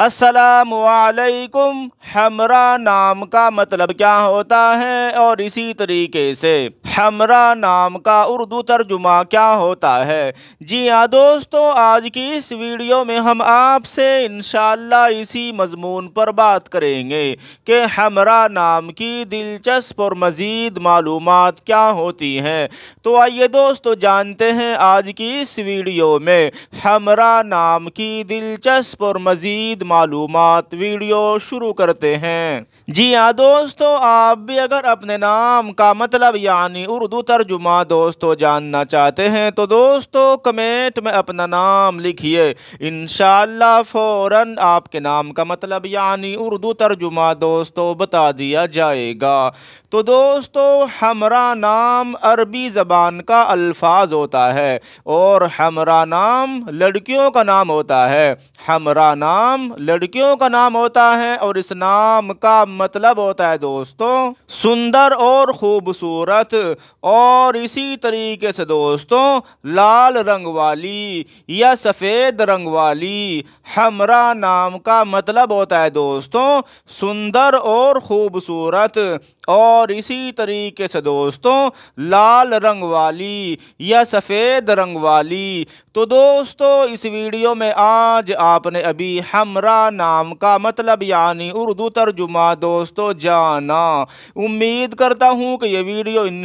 असलकुम हमरा नाम का मतलब क्या होता है और इसी तरीके से हमरा नाम का उर्दू तर्जुमा क्या होता है जी हाँ दोस्तों आज की इस वीडियो में हम आपसे इन इसी मजमून पर बात करेंगे कि हमरा नाम की दिलचस्प और मज़ीद मालूम क्या होती हैं तो आइए दोस्तों जानते हैं आज की इस वीडियो में हमरा नाम की दिलचस्प और मज़ीद मालूम वीडियो शुरू करते हैं जी हाँ दोस्तों आप भी अगर अपने नाम का मतलब यानी उर्दू तर्जुमा दोस्तों जानना चाहते हैं तो दोस्तों कमेंट में अपना नाम लिखिए इन फ़ौर आपके नाम का मतलब यानी उर्दू तर्जुमा दोस्तों बता दिया जाएगा तो दोस्तों हमरा नाम अरबी ज़बान का अल्फाज होता है और हमरा नाम लड़कियों का नाम होता है हमरा नाम लड़कियों का नाम होता है और इस नाम का मतलब होता है दोस्तों सुंदर और ख़ूबसूरत और इसी तरीके से दोस्तों लाल रंग वाली या सफ़ेद रंग वाली हमरा नाम का मतलब होता है दोस्तों सुंदर और ख़ूबसूरत और इसी तरीके से दोस्तों लाल रंग वाली या सफ़ेद रंग वाली तो दोस्तों इस वीडियो में आज आपने अभी हमरा नाम का मतलब यानी उर्दू तर्जुमा दोस्तों जाना उम्मीद करता हूँ कि यह वीडियो इन